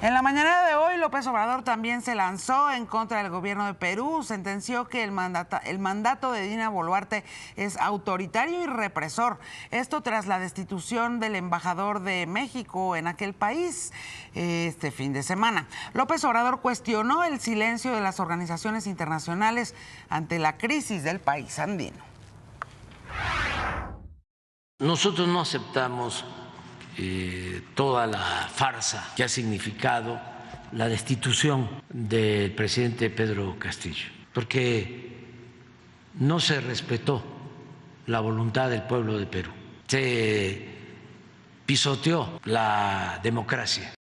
En la mañana de hoy, López Obrador también se lanzó en contra del gobierno de Perú. Sentenció que el, mandato de Dina Boluarte es autoritario y represor. Esto tras la destitución del embajador de México en aquel país este fin de semana. López Obrador cuestionó el silencio de las organizaciones internacionales ante la crisis del país andino. Nosotros no aceptamos eh, toda la farsa que ha significado la destitución del presidente Pedro Castillo, porque no se respetó la voluntad del pueblo de Perú, se pisoteó la democracia